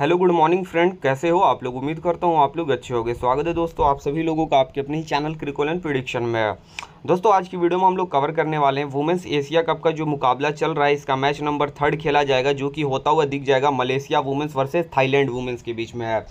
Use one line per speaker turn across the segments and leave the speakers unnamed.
hello good morning friend कैसे हो आप लोग उम्मीद करता हूँ आप लोग अच्छे होंगे स्वागत है दोस्तों आप सभी लोगों का आपके अपने ही चैनल क्रिकोल एंड प्रिडिक्शन में दोस्तों आज की वीडियो में हम लोग कवर करने वाले हैं वुमेंस एशिया कप का जो मुकाबला चल रहा है इसका मैच नंबर थर्ड खेला जाएगा जो कि होता हुआ दिख जाएगा Malaysia women's versus Thailand women's के बीच में है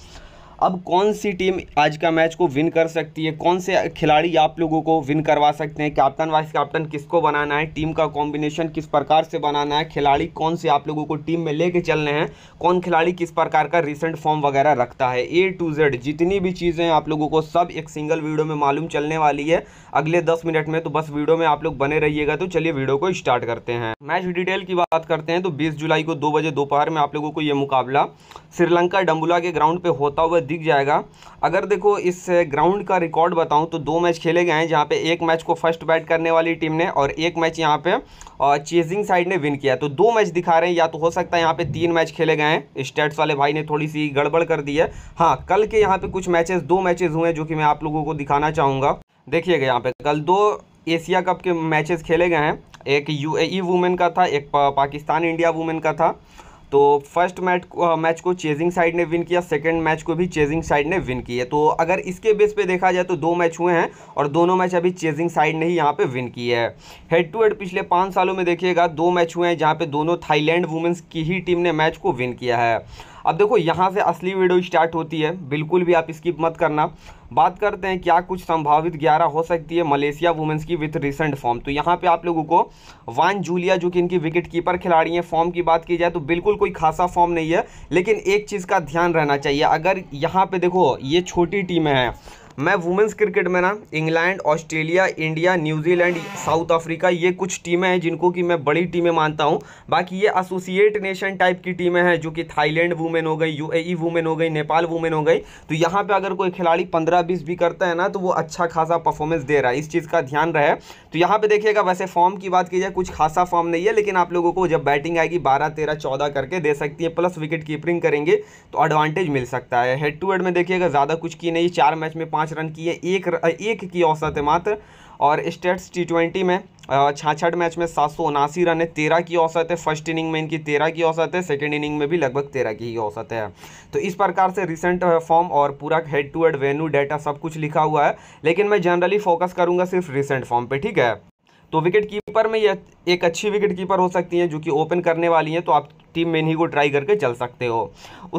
अब कौन सी टीम आज का मैच को विन कर सकती है कौन से खिलाड़ी आप लोगों को विन करवा सकते हैं कैप्टन वाइस कैप्टन किसको बनाना है टीम का कॉम्बिनेशन किस प्रकार से बनाना है खिलाड़ी कौन से आप लोगों को टीम में लेके चलने हैं कौन खिलाड़ी किस प्रकार का रिसेंट फॉर्म वगैरह रखता है ए टू जेड जितनी भी चीज़ें आप लोगों को सब एक सिंगल वीडियो में मालूम चलने वाली है अगले दस मिनट में तो बस वीडियो में आप लोग बने रहिएगा तो चलिए वीडियो को स्टार्ट करते हैं मैच डिटेल की बात करते हैं तो बीस जुलाई को दो बजे दोपहर में आप लोगों को ये मुकाबला श्रीलंका डम्बुला के ग्राउंड पर होता हुआ दिख जाएगा अगर देखो इस ग्राउंड का रिकॉर्ड बताऊं तो दो मैच खेले गए हैं जहां पे एक मैच को फर्स्ट बैट करने वाली टीम ने और एक मैच यहां पे चेजिंग साइड ने विन किया तो दो मैच दिखा रहे हैं या तो हो सकता है यहाँ पे तीन मैच खेले गए हैं स्टेट्स वाले भाई ने थोड़ी सी गड़बड़ कर दी है हाँ कल के यहाँ पे कुछ मैचेज दो मैचेज हुए हैं जो कि मैं आप लोगों को दिखाना चाहूँगा देखिएगा यहाँ पे कल दो एशिया कप के मैचेस खेले गए हैं एक यूएई वुमेन e का था एक पा, पाकिस्तान इंडिया वुमेन का था तो फर्स्ट मैच को मैच को चेजिंग साइड ने विन किया सेकंड मैच को भी चेजिंग साइड ने विन किया तो अगर इसके बेस पे देखा जाए तो दो मैच हुए हैं और दोनों मैच अभी चेजिंग साइड ने ही यहाँ पे विन किया है हेड टू हेड पिछले पाँच सालों में देखिएगा दो मैच हुए हैं जहाँ पे दोनों थाईलैंड वुमेंस की ही टीम ने मैच को विन किया है अब देखो यहाँ से असली वीडियो स्टार्ट होती है बिल्कुल भी आप स्किप मत करना बात करते हैं क्या कुछ संभावित ग्यारह हो सकती है मलेशिया वुमेंस की विथ रिसेंट फॉर्म तो यहाँ पे आप लोगों को वान जूलिया जो कि इनकी विकेट कीपर खिलाड़ी हैं फॉर्म की बात की जाए तो बिल्कुल कोई खासा फॉर्म नहीं है लेकिन एक चीज़ का ध्यान रहना चाहिए अगर यहाँ पे देखो ये छोटी टीमें हैं मैं वुमेंस क्रिकेट में ना England Australia India New Zealand South Africa ये कुछ टीमें हैं जिनको कि मैं बड़ी टीमें मानता हूँ बाकी ये एसोसिएट नेशन टाइप की टीमें हैं जो कि थाईलैंड वुमेन हो गई यूएई वुमेन e हो गई नेपाल वुमेन हो गई तो यहाँ पर अगर कोई खिलाड़ी पंद्रह बीस भी करता है ना तो वो अच्छा खासा परफॉर्मेंस दे रहा है इस चीज़ का ध्यान रहे तो यहाँ पर देखिएगा वैसे फॉर्म की बात की जाए कुछ खासा फॉर्म नहीं है लेकिन आप लोगों को जब बैटिंग आएगी बारह तेरह चौदह करके दे सकती है प्लस विकेट कीपरिंग करेंगे तो एडवांटेज मिल सकता है हेड टू हेड में देखिएगा ज़्यादा कुछ की नहीं चार मैच में पाँच पाँच रन किए एक एक की औसत है मात्र और स्टेट्स टी ट्वेंटी में छाछठ मैच में सात सौ उनासी रन है तेरह की औसत है फर्स्ट इनिंग में इनकी तेरह की औसत है सेकेंड इनिंग में भी लगभग तेरह की ही औसत है तो इस प्रकार से रिसेंट फॉर्म और पूरा head to head venue data सब कुछ लिखा हुआ है लेकिन मैं जनरली फोकस करूँगा सिर्फ रिसेंट फॉर्म पर ठीक है तो विकेट कीपर में यह एक अच्छी विकेट कीपर हो सकती हैं जो कि ओपन करने वाली हैं तो आप टीम में इन्हीं को ट्राई करके चल सकते हो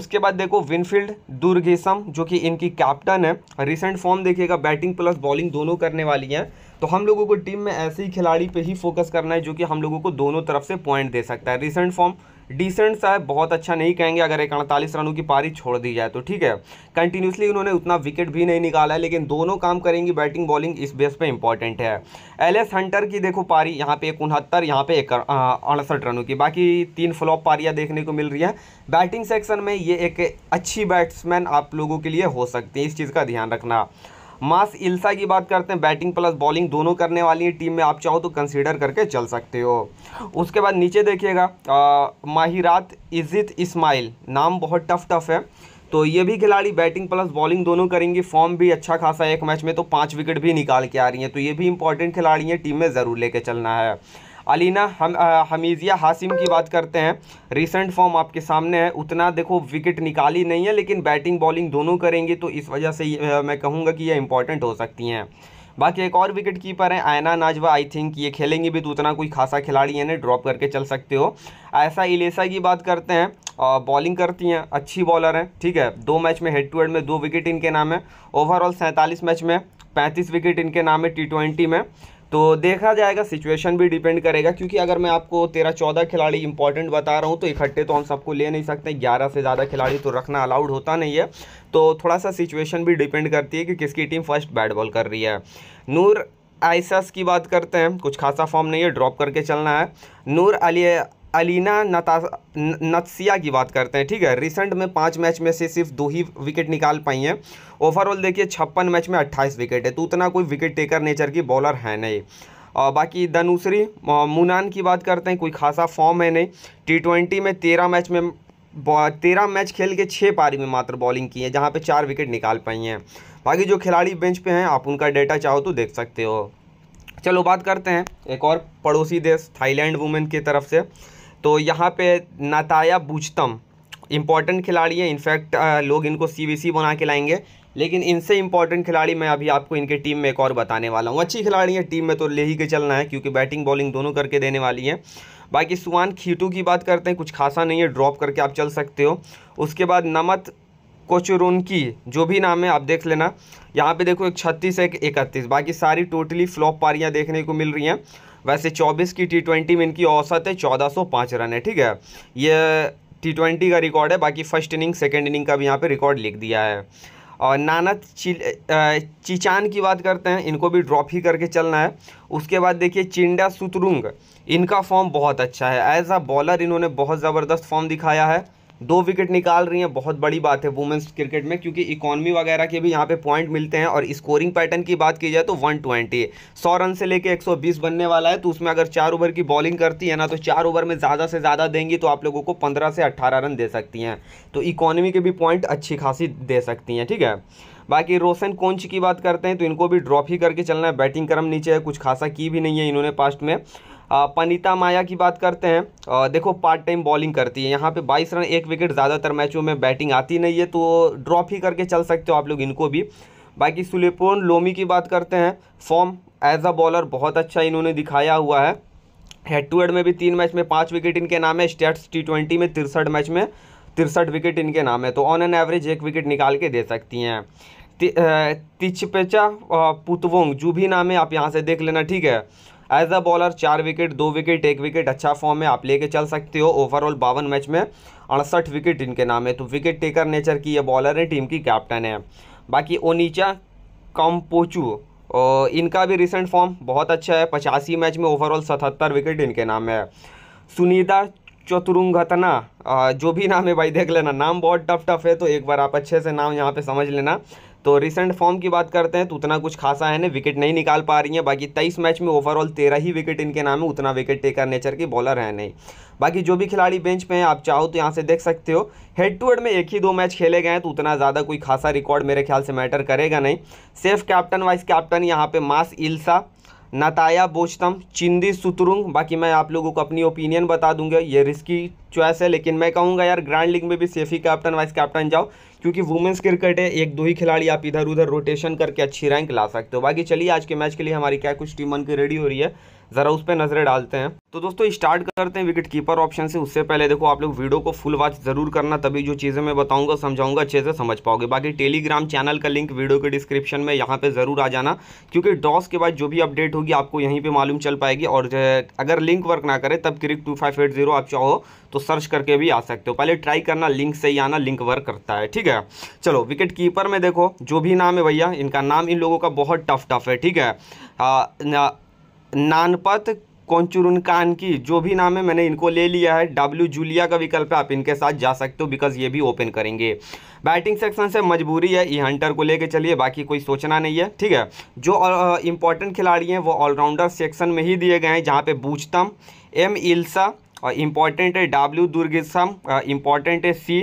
उसके बाद देखो विनफील्ड दुर्गेसम जो कि इनकी कैप्टन है रिसेंट फॉर्म देखिएगा बैटिंग प्लस बॉलिंग दोनों करने वाली हैं तो हम लोगों को टीम में ऐसे ही खिलाड़ी पे ही फोकस करना है जो कि हम लोगों को दोनों तरफ से पॉइंट दे सकता है रिसेंट फॉर्म डिसेंट सा है बहुत अच्छा नहीं कहेंगे अगर एक अड़तालीस रनों की पारी छोड़ दी जाए तो ठीक है कंटिन्यूसली उन्होंने उतना विकेट भी नहीं निकाला है लेकिन दोनों काम करेंगी बैटिंग बॉलिंग इस बेस पर इंपॉर्टेंट है एल हंटर की देखो पारी यहाँ पे एक उनहत्तर यहाँ पे एक अड़सठ रनों की बाकी तीन फ्लॉप पारियाँ देखने को मिल रही है बैटिंग सेक्शन में ये एक अच्छी बैट्समैन आप लोगों के लिए हो सकती है इस चीज़ का ध्यान रखना मास इल्सा की बात करते हैं बैटिंग प्लस बॉलिंग दोनों करने वाली है टीम में आप चाहो तो कंसिडर करके चल सकते हो उसके बाद नीचे देखिएगा माहिरात इज़ित इस्माइल नाम बहुत टफ टफ है तो ये भी खिलाड़ी बैटिंग प्लस बॉलिंग दोनों करेंगी फॉर्म भी अच्छा खासा है एक मैच में तो पाँच विकेट भी निकाल के आ रही हैं तो ये भी इंपॉर्टेंट खिलाड़ी हैं टीम में ज़रूर लेके चलना है अलीना हम हमीज़िया हासिम की बात करते हैं रिसेंट फॉर्म आपके सामने है उतना देखो विकेट निकाली नहीं है लेकिन बैटिंग बॉलिंग दोनों करेंगे तो इस वजह से मैं कहूँगा कि ये इंपॉर्टेंट हो सकती हैं बाकी एक और विकेट कीपर हैं आयना नाजवा आई थिंक ये खेलेंगे भी तो उतना कोई खासा खिलाड़ी है ना ड्रॉप करके चल सकते हो ऐसा इलेसा की बात करते हैं बॉलिंग करती हैं अच्छी बॉलर हैं ठीक है दो मैच में हेड टू हेड में दो विकेट इनके नाम है ओवरऑल सैंतालीस मैच में पैंतीस विकेट इनके नाम है टी ट्वेंटी में तो देखा जाएगा सिचुएशन भी डिपेंड करेगा क्योंकि अगर मैं आपको तेरह चौदह खिलाड़ी इंपॉर्टेंट बता रहा हूँ तो इकट्ठे तो हम सबको ले नहीं सकते ग्यारह से ज़्यादा खिलाड़ी तो रखना अलाउड होता नहीं है तो थोड़ा सा सिचुएशन भी डिपेंड करती है कि किसकी टीम फर्स्ट बैट बॉल कर रही है नूर आइसस की बात करते हैं कुछ खासा फॉर्म नहीं है ड्रॉप करके चलना है नूर अली अलीना नता नत्सिया की बात करते हैं ठीक है रिसेंट में पाँच मैच में से सिर्फ दो ही विकेट निकाल पाई हैं ओवरऑल देखिए छप्पन मैच में अट्ठाईस विकेट है तो उतना कोई विकेट टेकर नेचर की बॉलर है नहीं और बाकी दनूसरी मुनान की बात करते हैं कोई खासा फॉर्म है नहीं टी ट्वेंटी में तेरह मैच में तेरह मैच खेल के छः पारी में मात्र बॉलिंग की है जहाँ पे चार विकेट निकाल पाई हैं बाकी जो खिलाड़ी बेंच पे हैं आप उनका डेटा चाहो तो देख सकते हो चलो बात करते हैं एक और पड़ोसी देश थाईलैंड वुमेन की तरफ से तो यहाँ पे नताया बूझतम इम्पॉर्टेंट खिलाड़ी हैं इनफैक्ट लोग इनको सीबीसी बना के लाएंगे लेकिन इनसे इम्पॉर्टेंट खिलाड़ी मैं अभी आपको इनके टीम में एक और बताने वाला हूँ अच्छी खिलाड़ी हैं टीम में तो ले ही के चलना है क्योंकि बैटिंग बॉलिंग दोनों करके देने वाली हैं बाकी सुवान खीटू की बात करते हैं कुछ खासा नहीं है ड्रॉप करके आप चल सकते हो उसके बाद नमत की जो भी नाम है आप देख लेना यहाँ पे देखो एक छत्तीस एक इकतीस बाकी सारी टोटली फ्लॉप पारियाँ देखने को मिल रही हैं वैसे 24 की टी ट्वेंटी में इनकी औसत है 1405 रन है ठीक है ये टी ट्वेंटी का रिकॉर्ड है बाकी फर्स्ट इनिंग सेकेंड इनिंग का भी यहाँ पर रिकॉर्ड लिख दिया है और नानक चिचान की बात करते हैं इनको भी ड्रॉप ही करके चलना है उसके बाद देखिए चिंडा सुतरुंग इनका फॉर्म बहुत अच्छा है एज अ बॉलर इन्होंने बहुत ज़बरदस्त फॉर्म दिखाया है दो विकेट निकाल रही हैं बहुत बड़ी बात है वुमेंस क्रिकेट में क्योंकि इकॉनमी वगैरह के भी यहाँ पे पॉइंट मिलते हैं और स्कोरिंग पैटर्न की बात की जाए तो 120 सौ रन से लेके 120 बनने वाला है तो उसमें अगर चार ओवर की बॉलिंग करती है ना तो चार ओवर में ज़्यादा से ज़्यादा देंगी तो आप लोगों को पंद्रह से अट्ठारह रन दे सकती हैं तो इकॉनमी के भी पॉइंट अच्छी खासी दे सकती हैं ठीक है बाकी रोशन कोंच की बात करते हैं तो इनको भी ड्रॉप ही करके चलना है बैटिंग क्रम नीचे है कुछ खासा की भी नहीं है इन्होंने पास्ट में पनीता माया की बात करते हैं देखो पार्ट टाइम बॉलिंग करती है यहाँ पे 22 रन एक विकेट ज़्यादातर मैचों में बैटिंग आती नहीं है तो ड्रॉप ही करके चल सकते हो आप लोग इनको भी बाकी सुलेपोन लोमी की बात करते हैं फॉर्म एज अ बॉलर बहुत अच्छा इन्होंने दिखाया हुआ है हेड टू हेड में भी तीन मैच में पाँच विकेट इनके नाम है स्टेट्स टी ट्वेंटी में तिरसठ मैच में तिरसठ विकेट इनके नाम है तो ऑन एन एवरेज एक विकेट निकाल के दे सकती हैं तिचपेचा पुतवोंग जो भी नाम है आप यहाँ से देख लेना ठीक है एज अ बॉलर चार विकेट दो विकेट एक विकेट अच्छा फॉर्म है आप लेके चल सकते हो ओवरऑल बावन मैच में अड़सठ विकेट इनके नाम है तो विकेट टेकर नेचर की ये बॉलर है टीम की कैप्टन है बाकी ओनीचा कॉम्पोचू इनका भी रिसेंट फॉर्म बहुत अच्छा है पचासी मैच में ओवरऑल सतहत्तर विकेट इनके नाम है सुनीता चतुरुंगतना जो भी नाम है भाई देख लेना नाम बहुत टफ टफ है तो एक बार आप अच्छे से नाम यहाँ पे समझ लेना तो रिसेंट फॉर्म की बात करते हैं तो उतना कुछ खासा है ना विकेट नहीं निकाल पा रही हैं बाकी तेईस मैच में ओवरऑल तेरह ही विकेट इनके नाम है उतना विकेट टेकर नेचर के बॉलर हैं नहीं बाकी जो भी खिलाड़ी बेंच पे हैं आप चाहो तो यहाँ से देख सकते हो हेड टू हेड में एक ही दो मैच खेले गए हैं तो उतना ज़्यादा कोई खासा रिकॉर्ड मेरे ख्याल से मैटर करेगा नहीं सेफ कैप्टन वाइस कैप्टन यहाँ पे मास इल्सा नताया बोचतम चिंदी सुतरुंग बाकी मैं आप लोगों को अपनी ओपिनियन बता दूंगा ये रिस्की चॉइस है लेकिन मैं कहूँगा यार ग्रैंड लीग में भी सेफी कैप्टन वाइस कैप्टन जाओ क्योंकि वुमेंस क्रिकेट है एक दो ही खिलाड़ी आप इधर उधर रोटेशन करके अच्छी रैंक ला सकते हो बाकी चलिए आज के मैच के लिए हमारी क्या कुछ टीम बन के रेडी हो रही है ज़रा उस पर नज़रें डालते हैं तो दोस्तों स्टार्ट करते हैं विकेट कीपर ऑप्शन से उससे पहले देखो आप लोग वीडियो को फुल वॉच जरूर करना तभी जो चीज़ें मैं बताऊंगा समझाऊंगा अच्छे से समझ पाओगे बाकी टेलीग्राम चैनल का लिंक वीडियो के डिस्क्रिप्शन में यहाँ पे ज़रूर आ जाना क्योंकि डॉस के बाद जो भी अपडेट होगी आपको यहीं पर मालूम चल पाएगी और अगर लिंक वर्क ना करे तब क्रिक टू आप चाहो तो सर्च करके भी आ सकते हो पहले ट्राई करना लिंक से ही आना लिंक वर्क करता है ठीक है है चलो विकेट कीपर में देखो जो भी नाम है भैया इनका नाम इन लोगों का बहुत टफ टफ है ठीक है नानपत कौनचुरुन कान की जो भी नाम है मैंने इनको ले लिया है डब्ल्यू जूलिया का विकल्प है आप इनके साथ जा सकते हो बिकॉज ये भी ओपन करेंगे बैटिंग सेक्शन से मजबूरी है ई हंटर को लेके चलिए बाकी कोई सोचना नहीं है ठीक है जो इंपॉर्टेंट खिलाड़ी हैं वो ऑलराउंडर सेक्शन में ही दिए गए हैं जहाँ पे बूझतम एम इल्सा और इम्पॉर्टेंट है डब्ल्यू दुर्गिसम इम्पॉर्टेंट है सी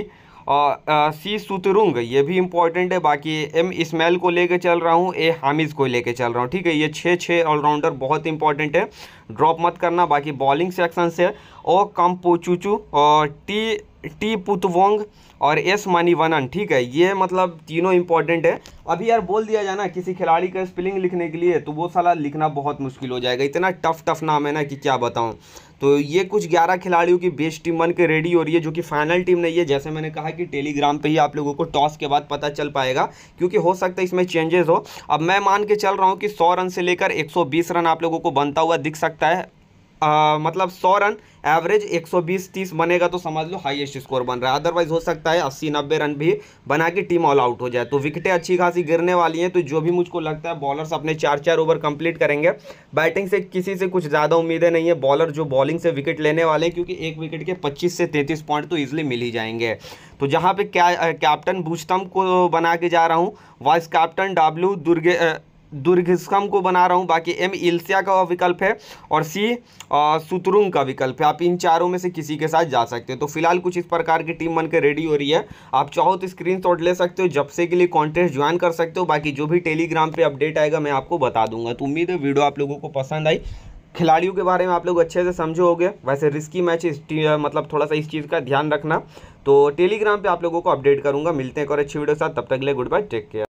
सी सुतरुंग ये भी इम्पॉर्टेंट है बाकी एम इस्मेल को लेके चल रहा हूँ ए हामिज को लेके चल रहा हूँ ठीक है ये छः छः ऑलराउंडर बहुत इंपॉर्टेंट है ड्रॉप मत करना बाकी बॉलिंग सेक्शन से ओ पोचूचू और टी टी पुतवोंग और एस मानी वनन ठीक है ये मतलब तीनों इंपॉर्टेंट है अभी यार बोल दिया जाए ना किसी खिलाड़ी का स्पेलिंग लिखने के लिए तो वो साला लिखना बहुत मुश्किल हो जाएगा इतना टफ टफ नाम है ना कि क्या बताऊँ तो ये कुछ ग्यारह खिलाड़ियों की बेस्ट टीम बन के रेडी हो रही है जो कि फाइनल टीम नहीं है जैसे मैंने कहा कि टेलीग्राम पे ही आप लोगों को टॉस के बाद पता चल पाएगा क्योंकि हो सकता है इसमें चेंजेस हो अब मैं मान के चल रहा हूँ कि सौ रन से लेकर 120 रन आप लोगों को बनता हुआ दिख सकता है आ, मतलब सौ रन एवरेज 120 30 बनेगा तो समझ लो हाईएस्ट स्कोर बन रहा है अदरवाइज हो सकता है 80 90 रन भी बना के टीम ऑल आउट हो जाए तो विकेटें अच्छी खासी गिरने वाली हैं तो जो भी मुझको लगता है बॉलर्स अपने चार चार ओवर कंप्लीट करेंगे बैटिंग से किसी से कुछ ज़्यादा उम्मीदें नहीं है बॉलर जो बॉलिंग से विकेट लेने वाले हैं क्योंकि एक विकेट के पच्चीस से तैंतीस पॉइंट तो ईजिली मिल ही जाएंगे तो जहाँ पर कैप्टन भूजतम को बना के जा रहा हूँ वाइस कैप्टन डब्ल्यू दुर्गे दुर्घिष्कम को बना रहा हूँ बाकी एम इल्सिया का विकल्प है और सी सुतरुंग का विकल्प है आप इन चारों में से किसी के साथ जा सकते हैं तो फिलहाल कुछ इस प्रकार की टीम बनकर रेडी हो रही है आप चाहो तो स्क्रीन ले सकते हो जब से के लिए कॉन्टेस्ट ज्वाइन कर सकते हो बाकी जो भी टेलीग्राम पर अपडेट आएगा मैं आपको बता दूंगा तो उम्मीद है वीडियो आप लोगों को पसंद आई खिलाड़ियों के बारे में आप लोग अच्छे से समझो हो वैसे रिस्की मैच इस मतलब थोड़ा सा इस चीज़ का ध्यान रखना तो टेलीग्राम पे आप लोगों को अपडेट करूंगा मिलते हैं एक और अच्छी वीडियो के साथ तब तक ले गुड बाय टेक केयर